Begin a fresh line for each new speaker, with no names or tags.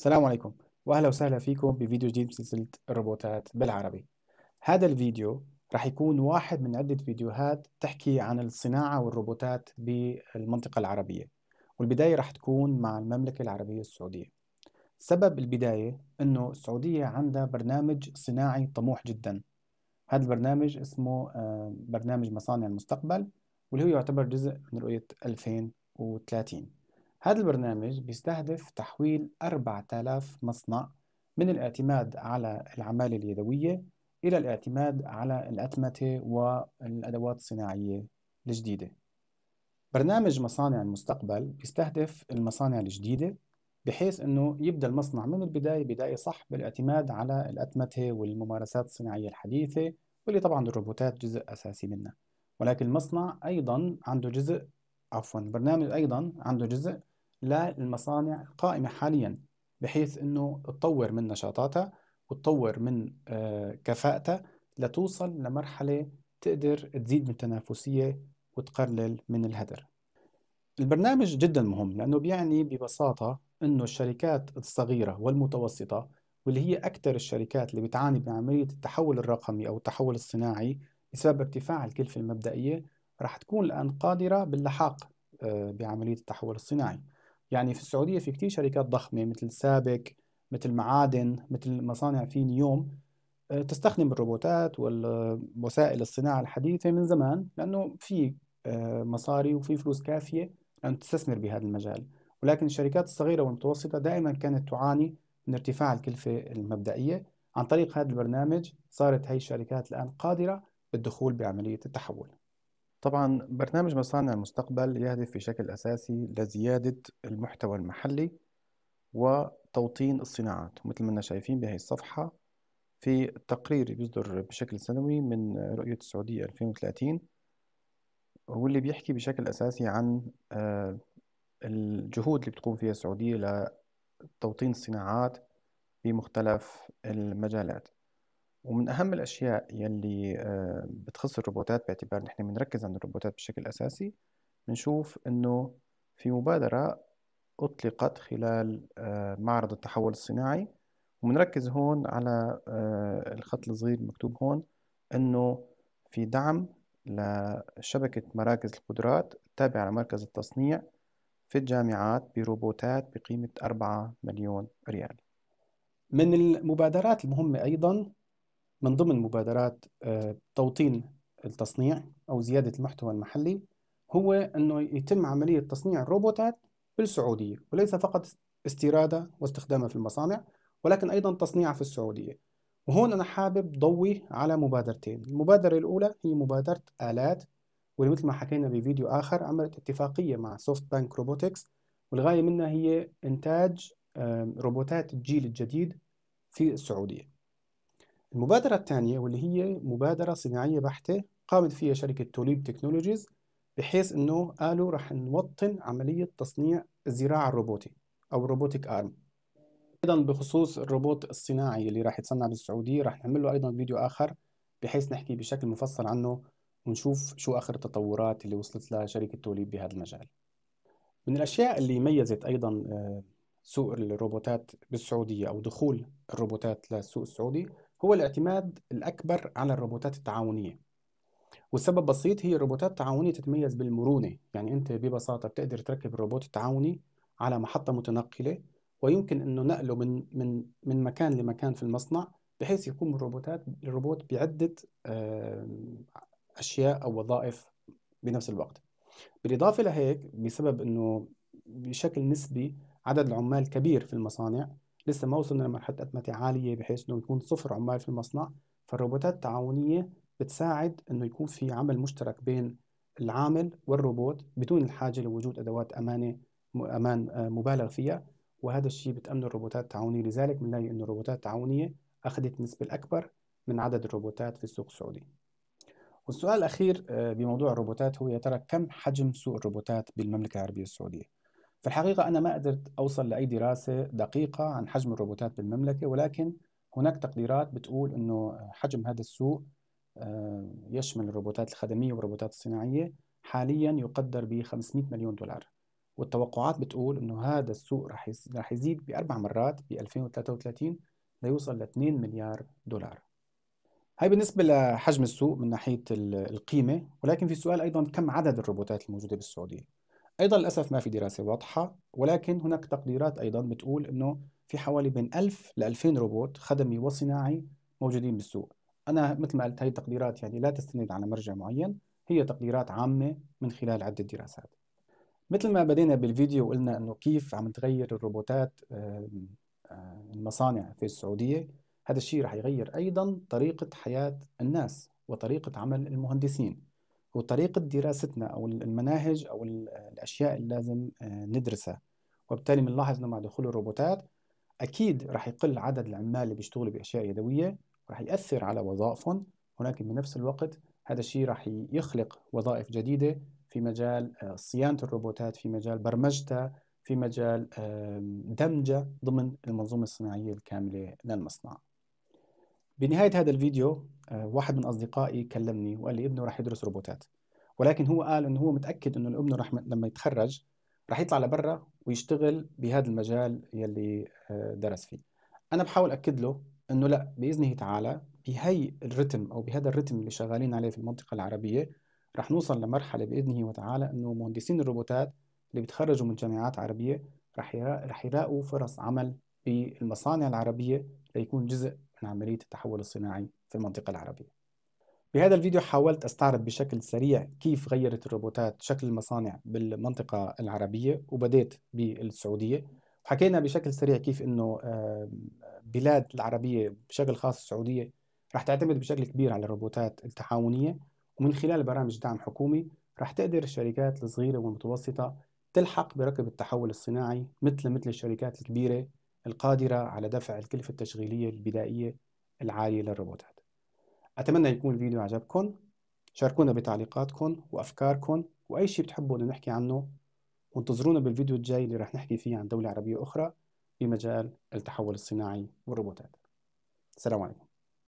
السلام عليكم واهلا وسهلا فيكم بفيديو جديد من سلسله الروبوتات بالعربي هذا الفيديو راح يكون واحد من عده فيديوهات تحكي عن الصناعه والروبوتات بالمنطقه العربيه والبدايه راح تكون مع المملكه العربيه السعوديه سبب البدايه انه السعوديه عندها برنامج صناعي طموح جدا هذا البرنامج اسمه آه، برنامج مصانع المستقبل واللي هو يعتبر جزء من رؤيه 2030 هذا البرنامج بيستهدف تحويل 4000 مصنع من الاعتماد على العمالة اليدوية إلى الاعتماد على الأتمتة والأدوات الصناعية الجديدة برنامج مصانع المستقبل بيستهدف المصانع الجديدة بحيث أنه يبدأ المصنع من البداية بداية صح بالاعتماد على الأتمتة والممارسات الصناعية الحديثة واللي طبعا الروبوتات جزء أساسي منها ولكن المصنع أيضا عنده جزء عفوا البرنامج أيضا عنده جزء للمصانع القائمة حاليا بحيث أنه تطور من نشاطاتها وتطور من آه، كفاءتها لتوصل لمرحلة تقدر تزيد من التنافسية وتقلل من الهدر البرنامج جدا مهم لأنه بيعني ببساطة أنه الشركات الصغيرة والمتوسطة واللي هي أكثر الشركات اللي بتعاني من عملية التحول الرقمي أو التحول الصناعي بسبب ارتفاع الكلفة المبدئية رح تكون الآن قادرة باللحاق آه، بعملية التحول الصناعي يعني في السعودية في كتير شركات ضخمة مثل سابك مثل معادن مثل مصانع في نيوم آه، تستخدم الروبوتات والوسائل الصناعة الحديثة من زمان لأنه في آه، مصاري وفي فلوس كافية أن تستثمر بهذا المجال ولكن الشركات الصغيرة والمتوسطة دائما كانت تعاني من ارتفاع الكلفة المبدئية عن طريق هذا البرنامج صارت هي الشركات الآن قادرة بالدخول بعملية التحول طبعا برنامج مصانع المستقبل يهدف بشكل أساسي لزيادة المحتوى المحلي وتوطين الصناعات مثل ما شايفين بهي الصفحة في تقرير بيصدر بشكل سنوي من رؤية السعودية 2030 واللي بيحكي بشكل أساسي عن آه، الجهود اللي بتقوم فيها السعودية لتوطين الصناعات في مختلف المجالات ومن أهم الأشياء يلي آه، بتخص الروبوتات باعتبار نحن بنركز عن الروبوتات بشكل أساسي بنشوف إنه في مبادرة أطلقت خلال آه، معرض التحول الصناعي ومنركز هون على آه، الخط الصغير المكتوب هون إنه في دعم لشبكة مراكز القدرات التابعة لمركز التصنيع في الجامعات بروبوتات بقيمة 4 مليون ريال من المبادرات المهمة أيضا من ضمن مبادرات آه، توطين التصنيع أو زيادة المحتوى المحلي هو أنه يتم عملية تصنيع الروبوتات بالسعودية وليس فقط استيرادها واستخدامها في المصانع ولكن أيضا تصنيعها في السعودية وهون أنا حابب ضوي على مبادرتين المبادرة الأولى هي مبادرة آلات واللي مثل ما حكينا بفيديو آخر عملت اتفاقية مع سوفت بانك روبوتكس والغاية منها هي إنتاج روبوتات الجيل الجديد في السعودية المبادرة الثانية واللي هي مبادرة صناعية بحتة قامت فيها شركة توليب تكنولوجيز بحيث انه قالوا رح نوطن عملية تصنيع الزراعة الروبوتي او روبوتيك ارم ايضا بخصوص الروبوت الصناعي اللي راح يتصنع بالسعودية راح نعمل له ايضا فيديو اخر بحيث نحكي بشكل مفصل عنه ونشوف شو اخر التطورات اللي وصلت لها شركة توليب بهذا المجال من الاشياء اللي ميزت ايضا آه، سوق الروبوتات بالسعودية او دخول الروبوتات للسوق السعودي هو الاعتماد الأكبر على الروبوتات التعاونية والسبب بسيط هي الروبوتات التعاونية تتميز بالمرونة يعني أنت ببساطة بتقدر تركب الروبوت التعاوني على محطة متنقلة ويمكن أنه نقله من, من, من مكان لمكان في المصنع بحيث يقوم الروبوتات الروبوت بعدة أشياء أو وظائف بنفس الوقت بالإضافة لهيك بسبب أنه بشكل نسبي عدد العمال كبير في المصانع لسه ما وصلنا لمرحله اتمته عاليه بحيث انه يكون صفر عمال في المصنع فالروبوتات التعاونيه بتساعد انه يكون في عمل مشترك بين العامل والروبوت بدون الحاجه لوجود ادوات امانه امان آه، مبالغ فيها وهذا الشيء بتامن الروبوتات التعاونيه لذلك بنلاقي انه الروبوتات التعاونيه اخذت النسبه الاكبر من عدد الروبوتات في السوق السعودي والسؤال الاخير آه، بموضوع الروبوتات هو يا ترى كم حجم سوق الروبوتات بالمملكه العربيه السعوديه في الحقيقة أنا ما قدرت أوصل لأي دراسة دقيقة عن حجم الروبوتات بالمملكة ولكن هناك تقديرات بتقول أنه حجم هذا السوق آه، يشمل الروبوتات الخدمية والروبوتات الصناعية حاليا يقدر ب 500 مليون دولار والتوقعات بتقول أنه هذا السوق رح يزيد بأربع مرات ب 2033 ليوصل ل 2 مليار دولار هاي بالنسبة لحجم السوق من ناحية القيمة ولكن في سؤال أيضا كم عدد الروبوتات الموجودة بالسعودية أيضا للأسف ما في دراسة واضحة ولكن هناك تقديرات أيضا بتقول أنه في حوالي بين 1000 ل 2000 روبوت خدمي وصناعي موجودين بالسوق أنا مثل ما قلت هي التقديرات يعني لا تستند على مرجع معين هي تقديرات عامة من خلال عدة دراسات مثل ما بدينا بالفيديو وقلنا أنه كيف عم تغير الروبوتات المصانع في السعودية هذا الشيء رح يغير أيضا طريقة حياة الناس وطريقة عمل المهندسين وطريقة دراستنا أو المناهج أو الأشياء اللي لازم آه، ندرسها وبالتالي بنلاحظ أنه مع دخول الروبوتات أكيد راح يقل عدد العمال اللي بيشتغلوا بأشياء يدوية رح يأثر على وظائفهم ولكن بنفس الوقت هذا الشيء راح يخلق وظائف جديدة في مجال آه، صيانة الروبوتات في مجال برمجتها في مجال دمجة ضمن المنظومة الصناعية الكاملة للمصنع بنهاية هذا الفيديو آه، واحد من أصدقائي كلمني وقال لي ابنه راح يدرس روبوتات ولكن هو قال انه هو متاكد انه ابنه راح لما يتخرج رح يطلع لبرا ويشتغل بهذا المجال يلي آه، درس فيه انا بحاول اكد له انه لا باذنه تعالى بهي الرتم او بهذا الرتم اللي شغالين عليه في المنطقه العربيه رح نوصل لمرحله باذنه وتعالى انه مهندسين الروبوتات اللي بيتخرجوا من جامعات عربيه راح رح يلاقوا فرص عمل بالمصانع العربيه ليكون جزء عن عملية التحول الصناعي في المنطقة العربية بهذا الفيديو حاولت أستعرض بشكل سريع كيف غيرت الروبوتات شكل المصانع بالمنطقة العربية وبدأت بالسعودية وحكينا بشكل سريع كيف أنه بلاد العربية بشكل خاص السعودية رح تعتمد بشكل كبير على الروبوتات التعاونية ومن خلال برامج دعم حكومي رح تقدر الشركات الصغيرة والمتوسطة تلحق بركب التحول الصناعي مثل مثل الشركات الكبيرة القادرة على دفع الكلفة التشغيلية البدائية العالية للروبوتات أتمنى يكون الفيديو عجبكم شاركونا بتعليقاتكم وأفكاركم وأي شيء بتحبوا أن نحكي عنه وانتظرونا بالفيديو الجاي اللي رح نحكي فيه عن دولة عربية أخرى في مجال التحول الصناعي والروبوتات السلام عليكم